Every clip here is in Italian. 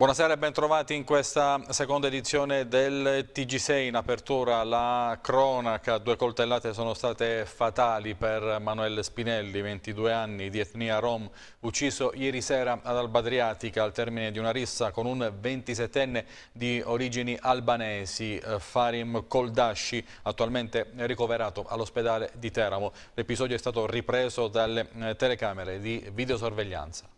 Buonasera e bentrovati in questa seconda edizione del TG6 in apertura la cronaca, due coltellate sono state fatali per Manuel Spinelli, 22 anni di etnia rom, ucciso ieri sera ad Alba Adriatica al termine di una rissa con un 27enne di origini albanesi, eh, Farim Koldashi, attualmente ricoverato all'ospedale di Teramo. L'episodio è stato ripreso dalle eh, telecamere di videosorveglianza.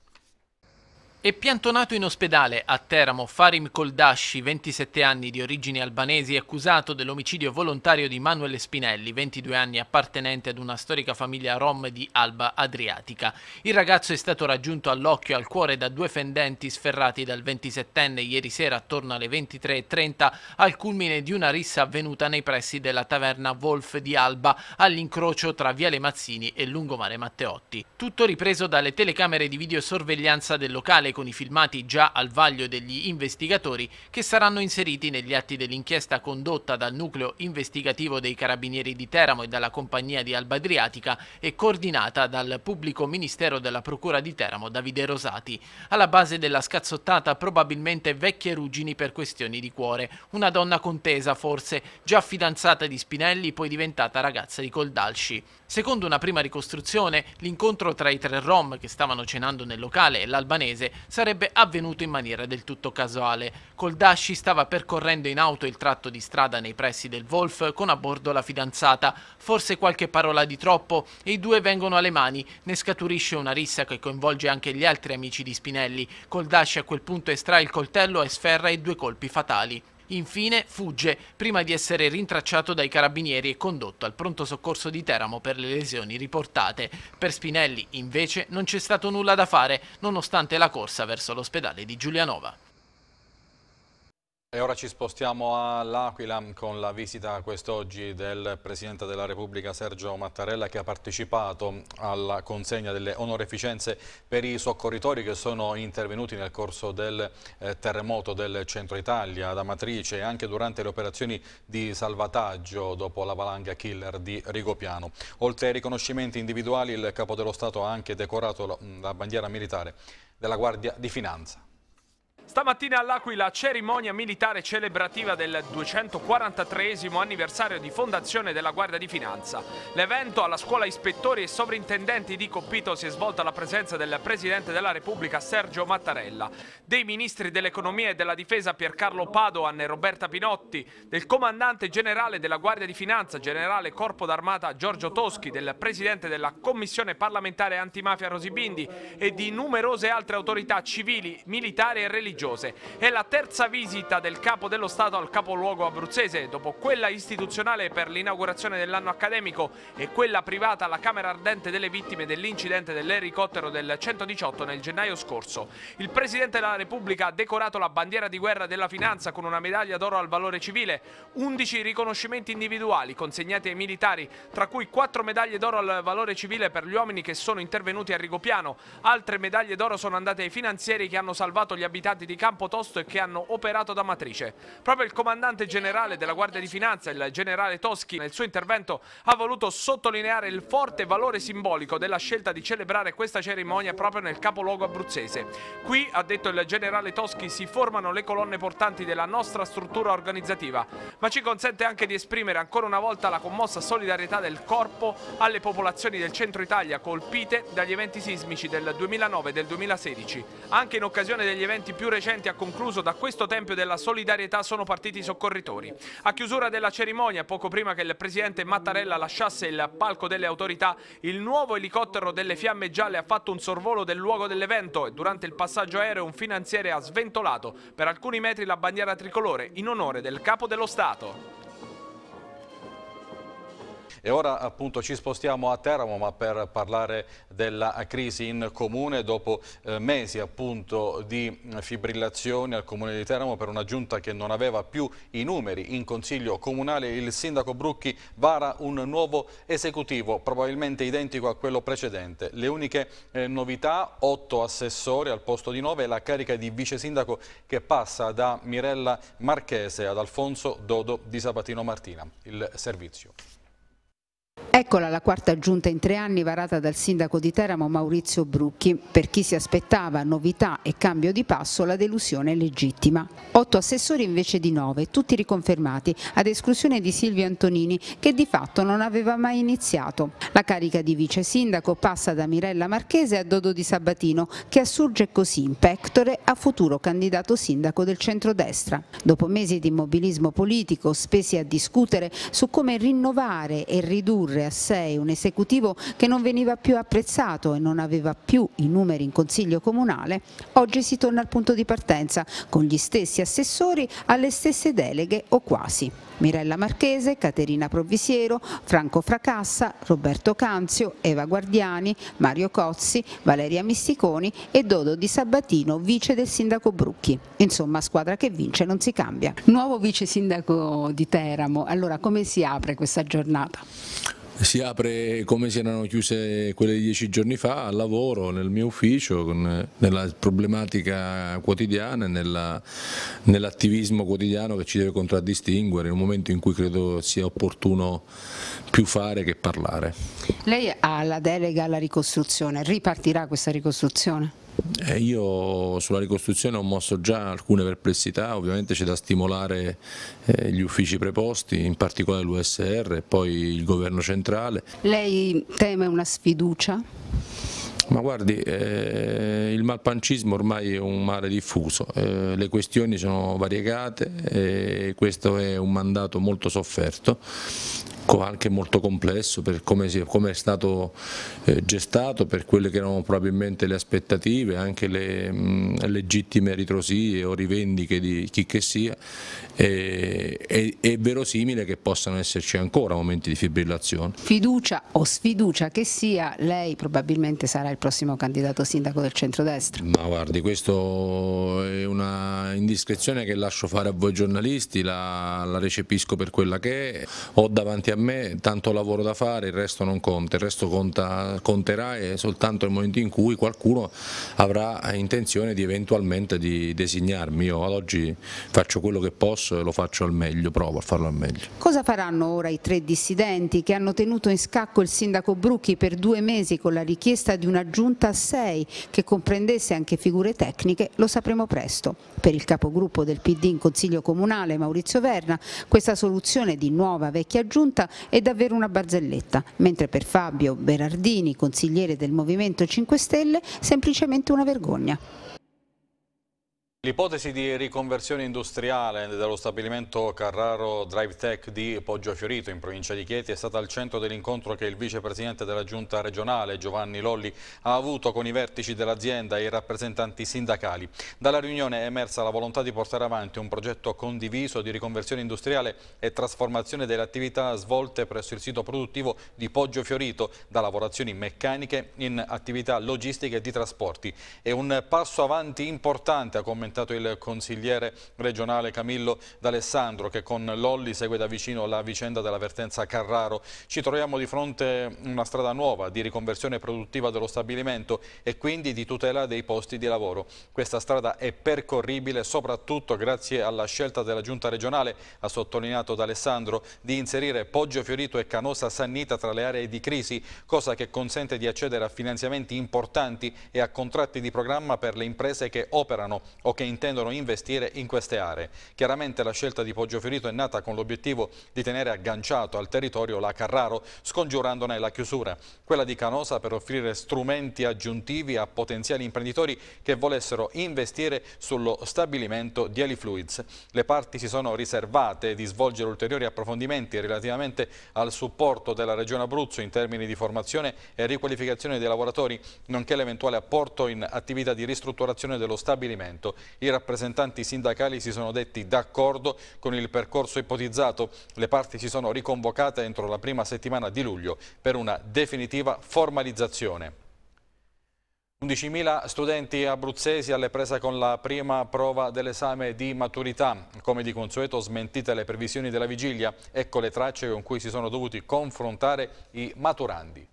E piantonato in ospedale a Teramo Farim Koldashi, 27 anni di origini albanesi, accusato dell'omicidio volontario di Manuel Spinelli, 22 anni appartenente ad una storica famiglia rom di Alba Adriatica. Il ragazzo è stato raggiunto all'occhio e al cuore da due fendenti sferrati dal 27enne ieri sera attorno alle 23.30 al culmine di una rissa avvenuta nei pressi della taverna Wolf di Alba all'incrocio tra Viale Mazzini e Lungomare Matteotti. Tutto ripreso dalle telecamere di videosorveglianza del locale ufficiale con i filmati già al vaglio degli investigatori che saranno inseriti negli atti dell'inchiesta condotta dal nucleo investigativo dei Carabinieri di Teramo e dalla compagnia di Alba Adriatica e coordinata dal pubblico ministero della Procura di Teramo Davide Rosati. Alla base della scazzottata probabilmente vecchie ruggini per questioni di cuore, una donna contesa forse, già fidanzata di Spinelli poi diventata ragazza di Coldalci. Secondo una prima ricostruzione, l'incontro tra i tre rom che stavano cenando nel locale e l'albanese sarebbe avvenuto in maniera del tutto casuale. Coldashi stava percorrendo in auto il tratto di strada nei pressi del Wolf con a bordo la fidanzata. Forse qualche parola di troppo e i due vengono alle mani. Ne scaturisce una rissa che coinvolge anche gli altri amici di Spinelli. Coldashi a quel punto estrae il coltello e sferra i due colpi fatali. Infine fugge prima di essere rintracciato dai carabinieri e condotto al pronto soccorso di Teramo per le lesioni riportate. Per Spinelli, invece, non c'è stato nulla da fare, nonostante la corsa verso l'ospedale di Giulianova. E ora ci spostiamo all'Aquila con la visita quest'oggi del Presidente della Repubblica Sergio Mattarella che ha partecipato alla consegna delle onoreficenze per i soccorritori che sono intervenuti nel corso del eh, terremoto del centro Italia ad Amatrice e anche durante le operazioni di salvataggio dopo la valanga killer di Rigopiano. Oltre ai riconoscimenti individuali il Capo dello Stato ha anche decorato la, la bandiera militare della Guardia di Finanza. Stamattina all'Aquila cerimonia militare celebrativa del 243 anniversario di fondazione della Guardia di Finanza. L'evento alla scuola ispettori e sovrintendenti di Coppito si è svolto alla presenza del Presidente della Repubblica Sergio Mattarella, dei Ministri dell'Economia e della Difesa Piercarlo Padoan e Roberta Pinotti, del Comandante Generale della Guardia di Finanza, Generale Corpo d'Armata Giorgio Toschi, del Presidente della Commissione Parlamentare Antimafia Rosibindi e di numerose altre autorità civili, militari e religiose religiose. È la terza visita del capo dello Stato al capoluogo abruzzese, dopo quella istituzionale per l'inaugurazione dell'anno accademico e quella privata alla Camera Ardente delle Vittime dell'incidente dell'elicottero del 118 nel gennaio scorso. Il Presidente della Repubblica ha decorato la bandiera di guerra della finanza con una medaglia d'oro al valore civile, 11 riconoscimenti individuali consegnati ai militari, tra cui 4 medaglie d'oro al valore civile per gli uomini che sono intervenuti a Rigopiano. Altre medaglie d'oro sono andate ai finanzieri che hanno salvato gli abitanti di di campo tosto e che hanno operato da matrice. Proprio il comandante generale della Guardia di Finanza, il generale Toschi, nel suo intervento ha voluto sottolineare il forte valore simbolico della scelta di celebrare questa cerimonia proprio nel capoluogo abruzzese. Qui, ha detto il generale Toschi, si formano le colonne portanti della nostra struttura organizzativa, ma ci consente anche di esprimere ancora una volta la commossa solidarietà del corpo alle popolazioni del centro Italia colpite dagli eventi sismici del 2009 e del 2016. Anche in occasione degli eventi più recenti recente ha concluso da questo Tempio della Solidarietà sono partiti i soccorritori. A chiusura della cerimonia, poco prima che il presidente Mattarella lasciasse il palco delle autorità, il nuovo elicottero delle fiamme gialle ha fatto un sorvolo del luogo dell'evento e durante il passaggio aereo un finanziere ha sventolato per alcuni metri la bandiera tricolore in onore del capo dello Stato. E ora appunto ci spostiamo a Teramo ma per parlare della crisi in comune dopo eh, mesi appunto di fibrillazioni al comune di Teramo per una giunta che non aveva più i numeri in consiglio comunale il sindaco Brucchi vara un nuovo esecutivo probabilmente identico a quello precedente. Le uniche eh, novità otto assessori al posto di nove e la carica di vice sindaco che passa da Mirella Marchese ad Alfonso Dodo di Sabatino Martina. Il servizio. Eccola la quarta giunta in tre anni varata dal sindaco di Teramo Maurizio Brucchi. Per chi si aspettava novità e cambio di passo la delusione è legittima. Otto assessori invece di nove, tutti riconfermati, ad esclusione di Silvio Antonini che di fatto non aveva mai iniziato. La carica di vice sindaco passa da Mirella Marchese a Dodo di Sabatino che assurge così in pectore a futuro candidato sindaco del centrodestra. Dopo mesi di immobilismo politico spesi a discutere su come rinnovare e ridurre ridurre a sei un esecutivo che non veniva più apprezzato e non aveva più i numeri in Consiglio Comunale, oggi si torna al punto di partenza con gli stessi assessori alle stesse deleghe o quasi. Mirella Marchese, Caterina Provvisiero, Franco Fracassa, Roberto Canzio, Eva Guardiani, Mario Cozzi, Valeria Misticoni e Dodo Di Sabatino, vice del sindaco Brucchi. Insomma, squadra che vince non si cambia. Nuovo vice sindaco di Teramo, allora come si apre questa giornata? si apre come si erano chiuse quelle di dieci giorni fa, al lavoro, nel mio ufficio, con, nella problematica quotidiana e nell'attivismo quotidiano che ci deve contraddistinguere in un momento in cui credo sia opportuno più fare che parlare. Lei ha la delega alla ricostruzione, ripartirà questa ricostruzione? Eh, io sulla ricostruzione ho mosso già alcune perplessità, ovviamente c'è da stimolare eh, gli uffici preposti, in particolare l'USR e poi il governo centrale. Lei teme una sfiducia? Ma guardi, eh, il malpancismo ormai è un male diffuso, eh, le questioni sono variegate, e eh, questo è un mandato molto sofferto anche molto complesso per come, è, come è stato eh, gestato, per quelle che erano probabilmente le aspettative, anche le mh, legittime ritrosie o rivendiche di chi che sia, e, è, è verosimile che possano esserci ancora momenti di fibrillazione. Fiducia o sfiducia che sia, lei probabilmente sarà il prossimo candidato sindaco del centrodestra. Ma guardi, questo è una indiscrezione che lascio fare a voi giornalisti, la, la recepisco per quella che è, ho davanti davanti a me, tanto lavoro da fare, il resto non conta, il resto conta, conterà e soltanto nel momento in cui qualcuno avrà intenzione di eventualmente di designarmi. Io ad oggi faccio quello che posso e lo faccio al meglio, provo a farlo al meglio. Cosa faranno ora i tre dissidenti che hanno tenuto in scacco il sindaco Brucchi per due mesi con la richiesta di una giunta a sei che comprendesse anche figure tecniche? Lo sapremo presto. Per il capogruppo del PD in Consiglio Comunale Maurizio Verna questa soluzione di nuova vecchia giunta Ecco, questa è davvero una barzelletta, mentre per Fabio Berardini, consigliere del Movimento 5 Stelle, semplicemente una vergogna. L'ipotesi di riconversione industriale dello stabilimento Carraro Drive Tech di Poggio Fiorito in provincia di Chieti è stata al centro dell'incontro che il vicepresidente della giunta regionale Giovanni Lolli ha avuto con i vertici dell'azienda e i rappresentanti sindacali. Dalla riunione è emersa la volontà di portare avanti un progetto condiviso di riconversione industriale e trasformazione delle attività svolte presso il sito produttivo di Poggio Fiorito da lavorazioni meccaniche in attività logistiche e di trasporti. È un passo avanti importante a commentare commentato il consigliere regionale Camillo D'Alessandro che con Lolli segue da vicino la vicenda dell'avvertenza Carraro. Ci troviamo di fronte a una strada nuova di riconversione produttiva dello stabilimento e quindi di tutela dei posti di lavoro. Questa strada è percorribile soprattutto grazie alla scelta della giunta regionale, ha sottolineato D'Alessandro, di inserire Poggio Fiorito e Canosa Sannita tra le aree di crisi, cosa che consente di accedere a finanziamenti importanti e a contratti di programma per le imprese che operano o che che intendono investire in queste aree. Chiaramente la scelta di Poggiofiorito è nata con l'obiettivo di tenere agganciato al territorio la Carraro, scongiurandone la chiusura. Quella di Canosa per offrire strumenti aggiuntivi a potenziali imprenditori che volessero investire sullo stabilimento di Alifluids. Le parti si sono riservate di svolgere ulteriori approfondimenti relativamente al supporto della Regione Abruzzo in termini di formazione e riqualificazione dei lavoratori, nonché l'eventuale apporto in attività di ristrutturazione dello stabilimento. I rappresentanti sindacali si sono detti d'accordo con il percorso ipotizzato. Le parti si sono riconvocate entro la prima settimana di luglio per una definitiva formalizzazione. 11.000 studenti abruzzesi alle prese con la prima prova dell'esame di maturità. Come di consueto smentite le previsioni della vigilia, ecco le tracce con cui si sono dovuti confrontare i maturandi.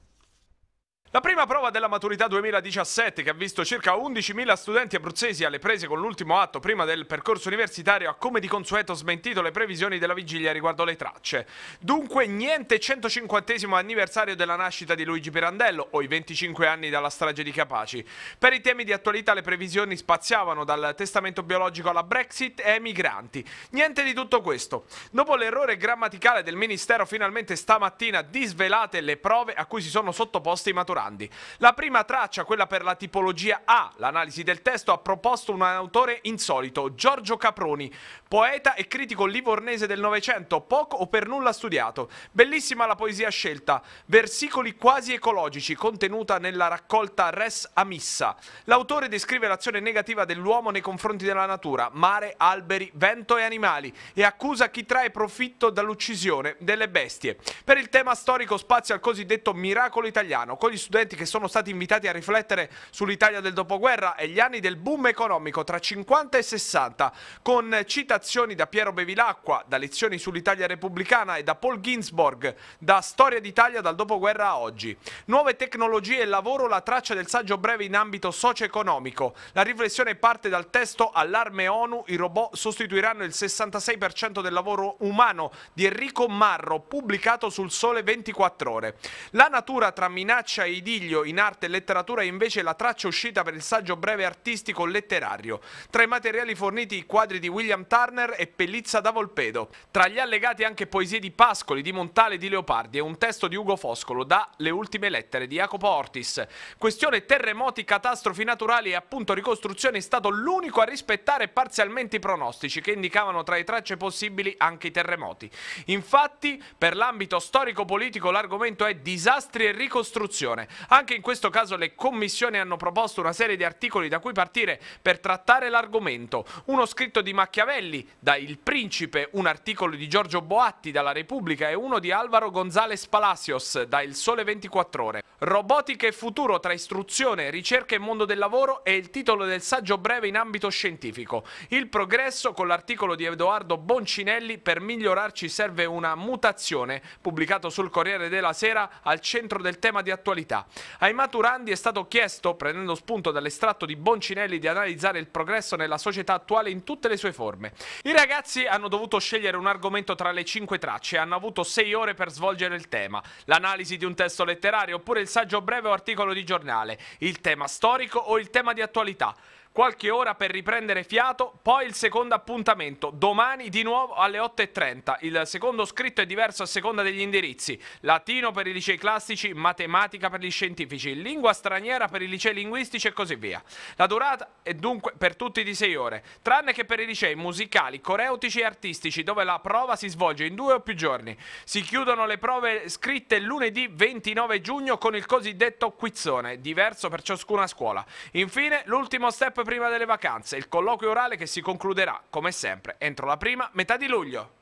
La prima prova della maturità 2017, che ha visto circa 11.000 studenti abruzzesi alle prese con l'ultimo atto prima del percorso universitario, ha come di consueto smentito le previsioni della vigilia riguardo le tracce. Dunque niente 150 anniversario della nascita di Luigi Pirandello o i 25 anni dalla strage di Capaci. Per i temi di attualità le previsioni spaziavano dal testamento biologico alla Brexit e ai migranti. Niente di tutto questo. Dopo l'errore grammaticale del Ministero finalmente stamattina disvelate le prove a cui si sono sottoposti i maturati lavorandi. La prima traccia, quella per la tipologia A, l'analisi del testo, ha proposto un autore insolito, Giorgio Caproni, poeta e critico livornese del Novecento, poco o per nulla studiato. Bellissima la poesia scelta, versicoli quasi ecologici, contenuta nella raccolta Res Amissa. L'autore descrive l'azione negativa dell'uomo nei confronti della natura, mare, alberi, vento e animali, e accusa chi trae profitto dall'uccisione delle bestie. Per il tema storico spazio al cosiddetto miracolo italiano, con gli studenti che sono stati invitati a riflettere sull'Italia del dopoguerra e gli anni del boom economico tra 50 e 60, con citazioni da Piero Bevilacqua, da lezioni sull'Italia repubblicana e da Paul Ginsborg, da Storia d'Italia dal dopoguerra a oggi. Nuove tecnologie e lavoro, la traccia del saggio breve in ambito socio-economico. La riflessione parte dal testo Allarme ONU, i robot sostituiranno il 66% del lavoro umano di Enrico Marro, pubblicato sul Sole 24 Ore. La natura tra minaccia e idillio in arte e letteratura è invece la traccia uscita per il saggio breve artistico letterario. Tra i materiali forniti i quadri di William Turner e Pellizza da Volpedo. Tra gli allegati anche poesie di Pascoli, di Montale e di Leopardi e un testo di Ugo Foscolo da Le ultime lettere di Jacopo Ortis. Questione terremoti, catastrofi naturali e appunto ricostruzione è stato l'unico a rispettare parzialmente i pronostici che indicavano tra le tracce possibili anche i terremoti. Infatti, per l'ambito storico-politico l'argomento è disastri e ricostruzione, anche in questo caso le commissioni hanno proposto una serie di articoli da cui partire per trattare l'argomento. Uno scritto di Machiavelli da Il Principe, un articolo di Giorgio Boatti dalla Repubblica e uno di Alvaro Gonzales Palacios da Il Sole 24 Ore. Robotica e futuro tra istruzione, ricerca e mondo del lavoro è il titolo del saggio breve in ambito scientifico. Il progresso con l'articolo di Edoardo Boncinelli per migliorarci serve una mutazione, pubblicato sul Corriere della Sera al centro del tema di attualità università. Ai maturandi è stato chiesto, prendendo spunto dall'estratto di Boncinelli, di analizzare il progresso nella società attuale in tutte le sue forme. I ragazzi hanno dovuto scegliere un argomento tra le cinque tracce e hanno avuto sei ore per svolgere il tema, l'analisi di un testo letterario oppure il saggio breve o articolo di giornale, il tema storico o il tema di attualità qualche ora per riprendere fiato, poi il secondo appuntamento, domani di nuovo alle 8.30. Il secondo scritto è diverso a seconda degli indirizzi, latino per i licei classici, matematica per gli scientifici, lingua straniera per i licei linguistici e così via. La durata è dunque per tutti di 6 ore, tranne che per i licei musicali, coreutici e artistici, dove la prova si svolge in due o più giorni. Si chiudono le prove scritte lunedì 29 giugno con il cosiddetto quizzone, diverso per ciascuna scuola. Infine, l'ultimo step prima delle vacanze il colloquio orale che si concluderà, come sempre, entro la prima metà di luglio.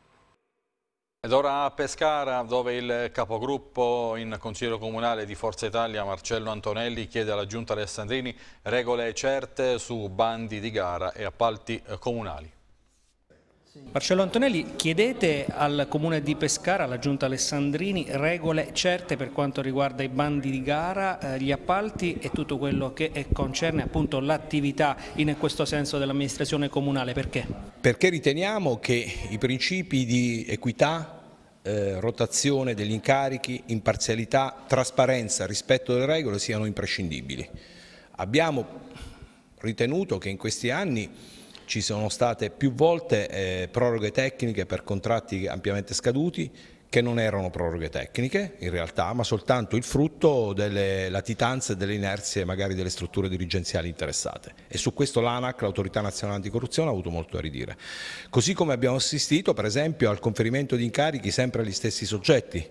Ed ora a Pescara, dove il capogruppo in Consiglio Comunale di Forza Italia, Marcello Antonelli, chiede alla Giunta Alessandrini regole certe su bandi di gara e appalti eh, comunali. Marcello Antonelli, chiedete al Comune di Pescara, alla Giunta Alessandrini, regole certe per quanto riguarda i bandi di gara, eh, gli appalti e tutto quello che concerne appunto l'attività in questo senso dell'amministrazione comunale. Perché? Perché riteniamo che i principi di equità, eh, rotazione degli incarichi, imparzialità, trasparenza, rispetto delle regole siano imprescindibili. Abbiamo ritenuto che in questi anni ci sono state più volte eh, proroghe tecniche per contratti ampiamente scaduti che non erano proroghe tecniche in realtà, ma soltanto il frutto delle latitanze e delle inerzie magari delle strutture dirigenziali interessate. E su questo l'ANAC, l'Autorità Nazionale Anticorruzione, ha avuto molto da ridire. Così come abbiamo assistito, per esempio, al conferimento di incarichi sempre agli stessi soggetti,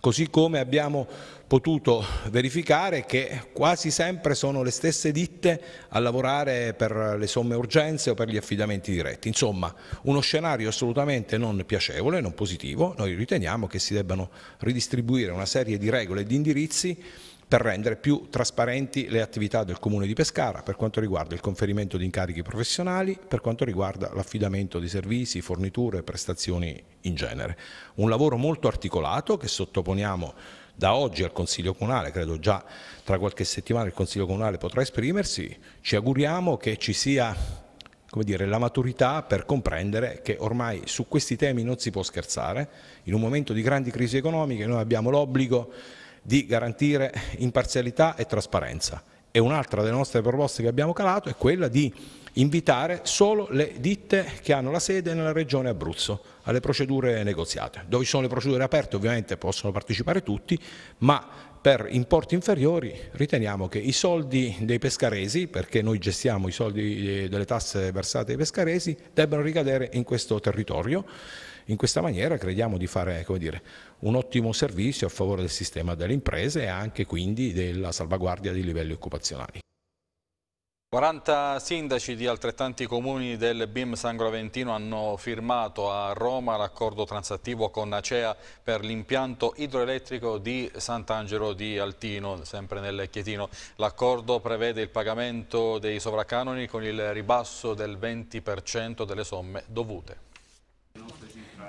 così come abbiamo potuto verificare che quasi sempre sono le stesse ditte a lavorare per le somme urgenze o per gli affidamenti diretti. Insomma, uno scenario assolutamente non piacevole, non positivo. Noi riteniamo che si debbano ridistribuire una serie di regole e di indirizzi per rendere più trasparenti le attività del Comune di Pescara per quanto riguarda il conferimento di incarichi professionali, per quanto riguarda l'affidamento di servizi, forniture e prestazioni in genere. Un lavoro molto articolato che sottoponiamo da oggi al Consiglio Comunale, credo già tra qualche settimana il Consiglio Comunale potrà esprimersi, ci auguriamo che ci sia dire, la maturità per comprendere che ormai su questi temi non si può scherzare, in un momento di grandi crisi economiche noi abbiamo l'obbligo di garantire imparzialità e trasparenza e un'altra delle nostre proposte che abbiamo calato è quella di invitare solo le ditte che hanno la sede nella regione Abruzzo alle procedure negoziate. Dove ci sono le procedure aperte ovviamente possono partecipare tutti, ma per importi inferiori riteniamo che i soldi dei pescaresi, perché noi gestiamo i soldi eh, delle tasse versate ai pescaresi, debbano ricadere in questo territorio. In questa maniera crediamo di fare dire, un ottimo servizio a favore del sistema delle imprese e anche quindi della salvaguardia dei livelli occupazionali. 40 sindaci di altrettanti comuni del BIM Sangroventino hanno firmato a Roma l'accordo transattivo con Acea per l'impianto idroelettrico di Sant'Angelo di Altino, sempre nel Chietino. L'accordo prevede il pagamento dei sovracanoni con il ribasso del 20% delle somme dovute.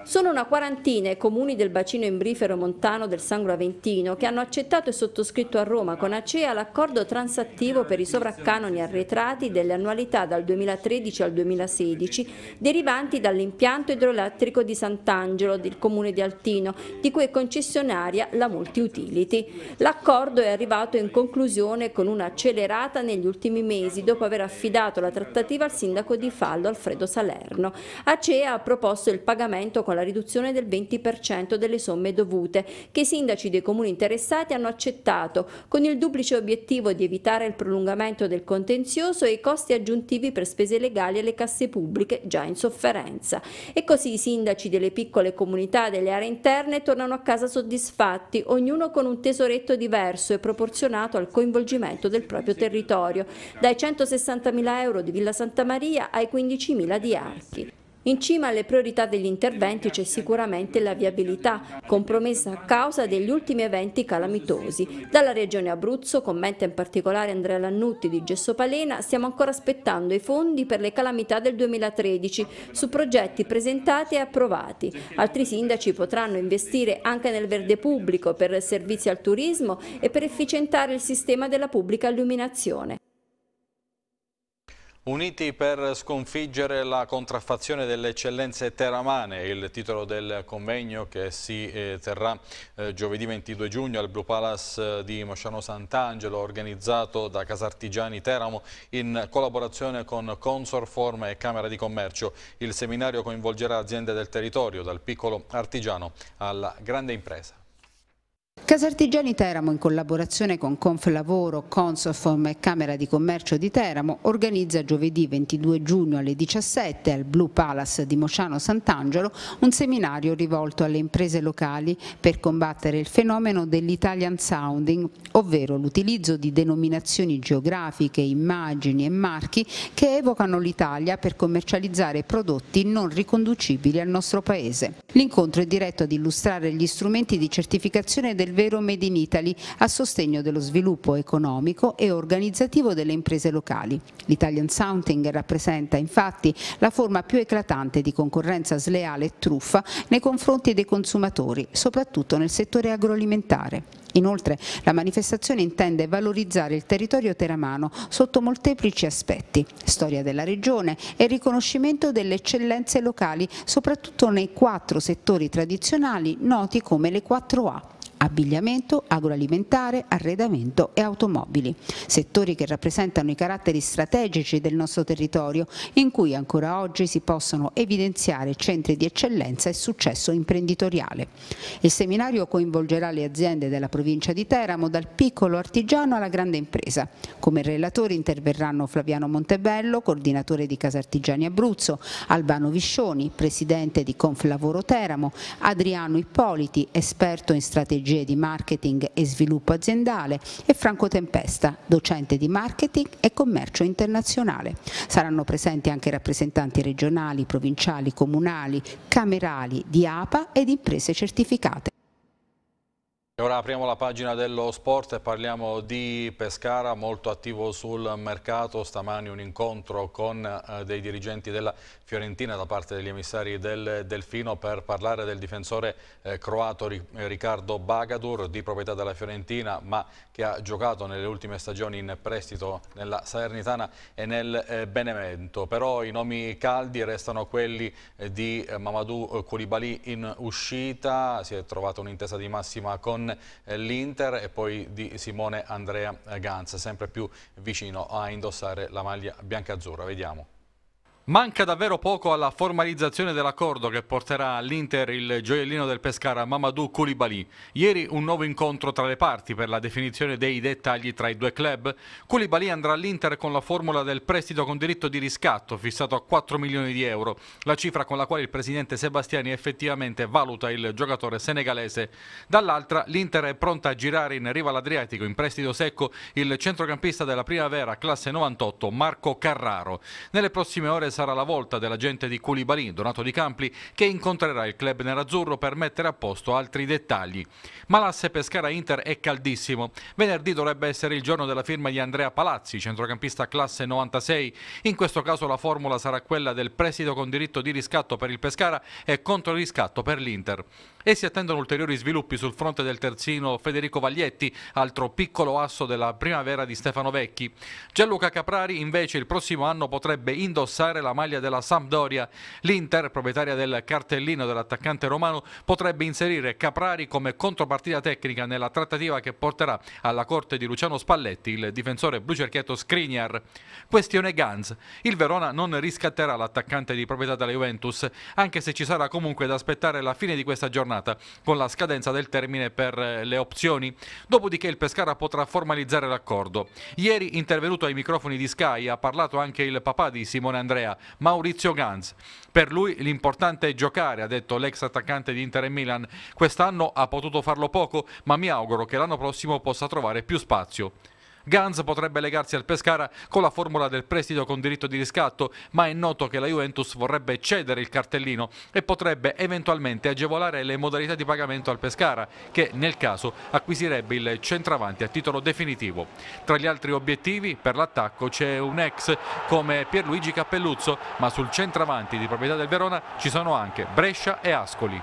Sono una quarantina i comuni del bacino imbrifero montano del Sangro Aventino che hanno accettato e sottoscritto a Roma con ACEA l'accordo transattivo per i sovraccanoni arretrati delle annualità dal 2013 al 2016 derivanti dall'impianto idroelettrico di Sant'Angelo del comune di Altino, di cui è concessionaria la Multiutility. L'accordo è arrivato in conclusione con un'accelerata negli ultimi mesi dopo aver affidato la trattativa al sindaco di Fallo Alfredo Salerno. ACEA ha proposto il pagamento con la la riduzione del 20% delle somme dovute, che i sindaci dei comuni interessati hanno accettato, con il duplice obiettivo di evitare il prolungamento del contenzioso e i costi aggiuntivi per spese legali alle casse pubbliche già in sofferenza. E così i sindaci delle piccole comunità delle aree interne tornano a casa soddisfatti, ognuno con un tesoretto diverso e proporzionato al coinvolgimento del proprio territorio, dai 160.000 euro di Villa Santa Maria ai 15.000 di Archi. In cima alle priorità degli interventi c'è sicuramente la viabilità, compromessa a causa degli ultimi eventi calamitosi. Dalla regione Abruzzo, commenta in particolare Andrea Lannutti di Gessopalena, stiamo ancora aspettando i fondi per le calamità del 2013 su progetti presentati e approvati. Altri sindaci potranno investire anche nel verde pubblico per servizi al turismo e per efficientare il sistema della pubblica illuminazione. Uniti per sconfiggere la contraffazione delle eccellenze teramane, il titolo del convegno che si eh, terrà eh, giovedì 22 giugno al Blue Palace eh, di Mosciano Sant'Angelo, organizzato da Casartigiani Teramo in collaborazione con Consorform e Camera di Commercio. Il seminario coinvolgerà aziende del territorio, dal piccolo artigiano alla grande impresa. Casartigiani Teramo, in collaborazione con Conflavoro, Consoform e Camera di Commercio di Teramo, organizza giovedì 22 giugno alle 17 al Blue Palace di Mociano Sant'Angelo un seminario rivolto alle imprese locali per combattere il fenomeno dell'Italian Sounding, ovvero l'utilizzo di denominazioni geografiche, immagini e marchi che evocano l'Italia per commercializzare prodotti non riconducibili al nostro paese. L'incontro è diretto ad illustrare gli strumenti di certificazione del del vero Made in Italy a sostegno dello sviluppo economico e organizzativo delle imprese locali. L'Italian Sounding rappresenta infatti la forma più eclatante di concorrenza sleale e truffa nei confronti dei consumatori, soprattutto nel settore agroalimentare. Inoltre la manifestazione intende valorizzare il territorio teramano sotto molteplici aspetti, storia della regione e riconoscimento delle eccellenze locali, soprattutto nei quattro settori tradizionali noti come le 4A abbigliamento, agroalimentare, arredamento e automobili, settori che rappresentano i caratteri strategici del nostro territorio in cui ancora oggi si possono evidenziare centri di eccellenza e successo imprenditoriale. Il seminario coinvolgerà le aziende della provincia di Teramo dal piccolo artigiano alla grande impresa. Come relatori interverranno Flaviano Montebello, coordinatore di Casartigiani Abruzzo, Albano Viscioni, presidente di Conflavoro Teramo, Adriano Ippoliti, esperto in strategia strategie di marketing e sviluppo aziendale e Franco Tempesta, docente di marketing e commercio internazionale. Saranno presenti anche rappresentanti regionali, provinciali, comunali, camerali di APA ed imprese certificate ora apriamo la pagina dello sport e parliamo di Pescara, molto attivo sul mercato. Stamani un incontro con eh, dei dirigenti della Fiorentina da parte degli emissari del Delfino per parlare del difensore eh, croato ri, Riccardo Bagadur, di proprietà della Fiorentina, ma che ha giocato nelle ultime stagioni in prestito nella Salernitana e nel eh, Benevento. Però i nomi caldi restano quelli eh, di eh, Mamadou Koulibaly in uscita, si è trovata un'intesa di massima con con eh, l'Inter e poi di Simone Andrea Ganz, sempre più vicino a indossare la maglia bianca-azzurra. Vediamo. Manca davvero poco alla formalizzazione dell'accordo che porterà all'Inter il gioiellino del Pescara Mamadou Koulibaly. Ieri un nuovo incontro tra le parti per la definizione dei dettagli tra i due club. Koulibaly andrà all'Inter con la formula del prestito con diritto di riscatto fissato a 4 milioni di euro, la cifra con la quale il presidente Sebastiani effettivamente valuta il giocatore senegalese. Dall'altra l'Inter è pronta a girare in riva all'Adriatico in prestito secco il centrocampista della primavera classe 98 Marco Carraro. Nelle prossime ore sarà la volta dell'agente di Koulibaly, Donato Di Campli, che incontrerà il club nerazzurro per mettere a posto altri dettagli. Ma l'asse Pescara-Inter è caldissimo. Venerdì dovrebbe essere il giorno della firma di Andrea Palazzi, centrocampista classe 96. In questo caso la formula sarà quella del prestito con diritto di riscatto per il Pescara e contro riscatto per l'Inter. E si attendono ulteriori sviluppi sul fronte del terzino Federico Vaglietti, altro piccolo asso della primavera di Stefano Vecchi. Gianluca Caprari invece il prossimo anno potrebbe indossare indossare la maglia della Sampdoria. L'Inter, proprietaria del cartellino dell'attaccante romano, potrebbe inserire Caprari come contropartita tecnica nella trattativa che porterà alla corte di Luciano Spalletti il difensore blucerchietto Skriniar. Questione Gans. Il Verona non riscatterà l'attaccante di proprietà della Juventus, anche se ci sarà comunque da aspettare la fine di questa giornata, con la scadenza del termine per eh, le opzioni, dopodiché il Pescara potrà formalizzare l'accordo. Ieri intervenuto ai microfoni di Sky ha parlato anche il papà di Simone Andrea, europea, Maurizio Ganz. Per lui l'importante è giocare, ha detto l'ex attaccante di Inter e Milan. Quest'anno ha potuto farlo poco, ma mi auguro che l'anno prossimo possa trovare più spazio. Ganz potrebbe legarsi al Pescara con la formula del prestito con diritto di riscatto, ma è noto che la Juventus vorrebbe cedere il cartellino e potrebbe eventualmente agevolare le modalità di pagamento al Pescara, che nel caso acquisirebbe il centravanti a titolo definitivo. Tra gli altri obiettivi per l'attacco c'è un ex come Pierluigi Cappelluzzo, ma sul centravanti di proprietà del Verona ci sono anche Brescia e Ascoli.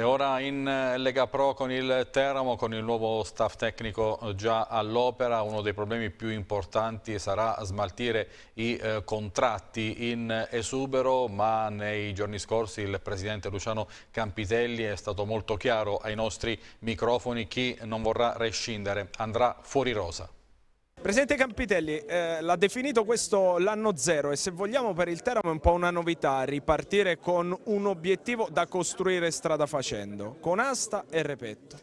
E ora in eh, Lega Pro con il Teramo, con il nuovo staff tecnico già all'opera, uno dei problemi più importanti sarà smaltire i eh, contratti in esubero, ma nei giorni scorsi il presidente Luciano Campitelli è stato molto chiaro ai nostri microfoni, chi non vorrà rescindere andrà fuori rosa. Presidente Campitelli, eh, l'ha definito questo l'anno zero e se vogliamo per il Teramo è un po' una novità ripartire con un obiettivo da costruire strada facendo, con asta e repetto.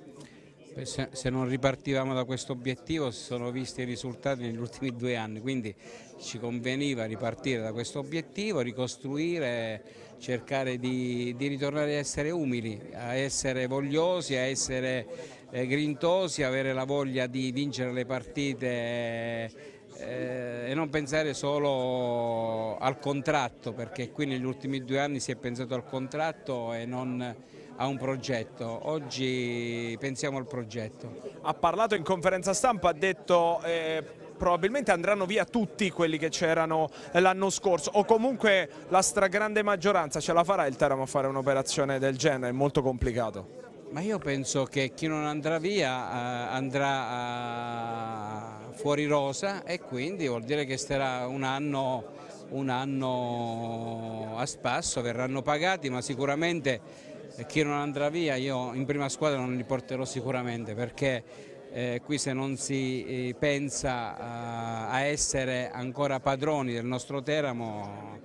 Se, se non ripartivamo da questo obiettivo si sono visti i risultati negli ultimi due anni, quindi ci conveniva ripartire da questo obiettivo, ricostruire, cercare di, di ritornare a essere umili, a essere vogliosi, a essere eh, grintosi, avere la voglia di vincere le partite eh, e non pensare solo al contratto perché qui negli ultimi due anni si è pensato al contratto e non a un progetto, oggi pensiamo al progetto. Ha parlato in conferenza stampa, ha detto eh, probabilmente andranno via tutti quelli che c'erano l'anno scorso o comunque la stragrande maggioranza, ce la farà il Teramo a fare un'operazione del genere, è molto complicato. Ma io penso che chi non andrà via eh, andrà eh, fuori rosa e quindi vuol dire che starà un anno, un anno a spasso, verranno pagati, ma sicuramente chi non andrà via io in prima squadra non li porterò sicuramente perché eh, qui se non si eh, pensa eh, a essere ancora padroni del nostro Teramo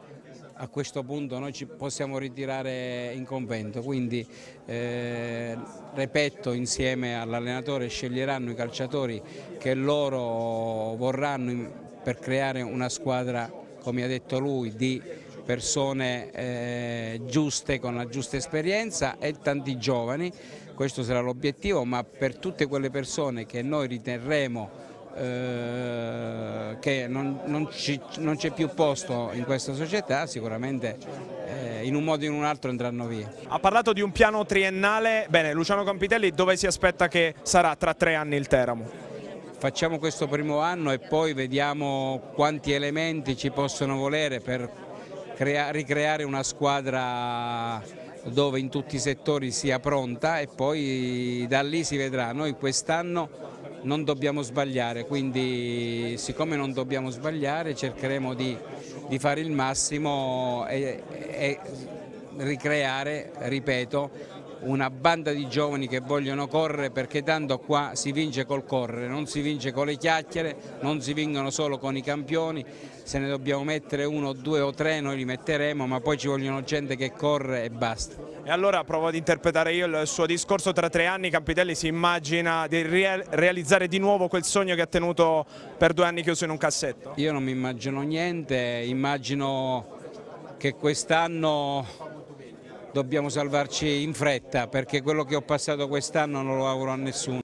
a questo punto noi ci possiamo ritirare in convento, quindi eh, ripeto insieme all'allenatore sceglieranno i calciatori che loro vorranno per creare una squadra, come ha detto lui, di persone eh, giuste, con la giusta esperienza e tanti giovani, questo sarà l'obiettivo, ma per tutte quelle persone che noi riterremo eh, che non, non c'è più posto in questa società sicuramente eh, in un modo o in un altro andranno via. Ha parlato di un piano triennale, bene Luciano Campitelli dove si aspetta che sarà tra tre anni il Teramo? Facciamo questo primo anno e poi vediamo quanti elementi ci possono volere per ricreare una squadra dove in tutti i settori sia pronta e poi da lì si vedrà. Noi quest'anno non dobbiamo sbagliare, quindi siccome non dobbiamo sbagliare cercheremo di, di fare il massimo e, e ricreare, ripeto, una banda di giovani che vogliono correre perché tanto qua si vince col correre, non si vince con le chiacchiere, non si vincono solo con i campioni, se ne dobbiamo mettere uno, due o tre noi li metteremo, ma poi ci vogliono gente che corre e basta. E allora provo ad interpretare io il suo discorso, tra tre anni Campitelli si immagina di realizzare di nuovo quel sogno che ha tenuto per due anni chiuso in un cassetto? Io non mi immagino niente, immagino che quest'anno dobbiamo salvarci in fretta perché quello che ho passato quest'anno non lo auguro a nessuno.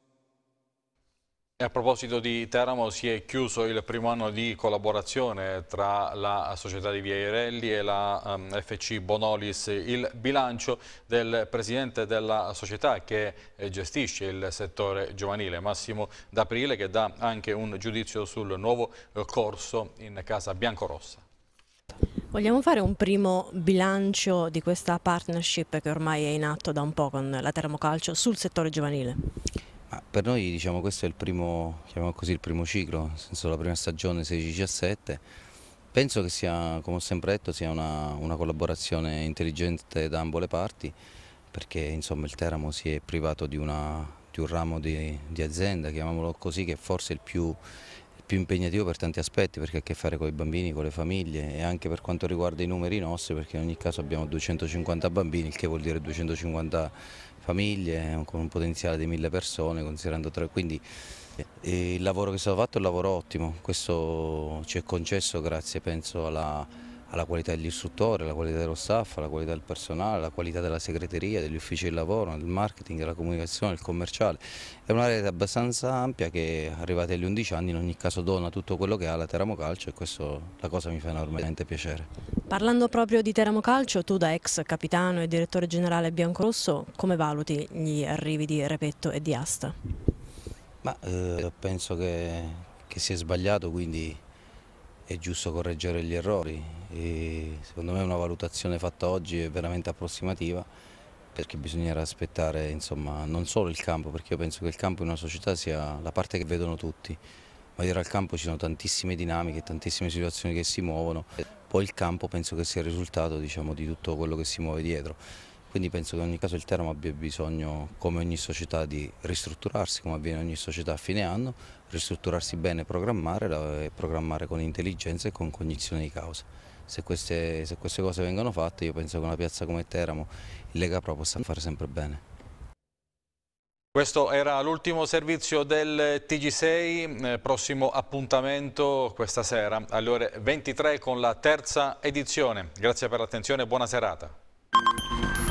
A proposito di Teramo, si è chiuso il primo anno di collaborazione tra la società di Via e la um, ehm, FC Bonolis. Il bilancio del presidente della società che eh, gestisce il settore giovanile, Massimo D'Aprile, che dà anche un giudizio sul nuovo eh, corso in casa biancorossa. Vogliamo fare un primo bilancio di questa partnership che ormai è in atto da un po' con la Teramo Calcio sul settore giovanile? Per noi diciamo, questo è il primo, così, il primo ciclo, nel senso la prima stagione 16-17. Penso che sia, come ho sempre detto, sia una, una collaborazione intelligente da ambo le parti, perché insomma, il Teramo si è privato di, una, di un ramo di, di azienda, chiamiamolo così, che forse è il più più impegnativo per tanti aspetti perché ha a che fare con i bambini, con le famiglie e anche per quanto riguarda i numeri nostri perché in ogni caso abbiamo 250 bambini, il che vuol dire 250 famiglie eh, con un potenziale di mille persone considerando tre, quindi eh, il lavoro che è stato fatto è un lavoro ottimo, questo ci è concesso grazie penso alla alla qualità dell'istruttore, alla qualità dello staff, alla qualità del personale, alla qualità della segreteria, degli uffici di lavoro, del marketing, della comunicazione, del commerciale. È una rete abbastanza ampia che arrivati agli 11 anni in ogni caso dona tutto quello che ha la Teramo Calcio e questo la cosa mi fa enormemente piacere. Parlando proprio di Teramo Calcio, tu da ex capitano e direttore generale biancorosso, come valuti gli arrivi di Repetto e di Asta? Ma, eh, penso che, che è sbagliato, quindi è giusto correggere gli errori. E secondo me una valutazione fatta oggi è veramente approssimativa perché bisognerà aspettare insomma, non solo il campo, perché io penso che il campo in una società sia la parte che vedono tutti, ma dietro al campo ci sono tantissime dinamiche, tantissime situazioni che si muovono, poi il campo penso che sia il risultato diciamo, di tutto quello che si muove dietro. Quindi penso che in ogni caso il Teramo abbia bisogno, come ogni società, di ristrutturarsi, come avviene ogni società a fine anno, ristrutturarsi bene, programmare programmare con intelligenza e con cognizione di causa. Se queste, se queste cose vengono fatte io penso che una piazza come Teramo il Lega Pro possa fare sempre bene. Questo era l'ultimo servizio del TG6, eh, prossimo appuntamento questa sera alle ore 23 con la terza edizione. Grazie per l'attenzione e buona serata.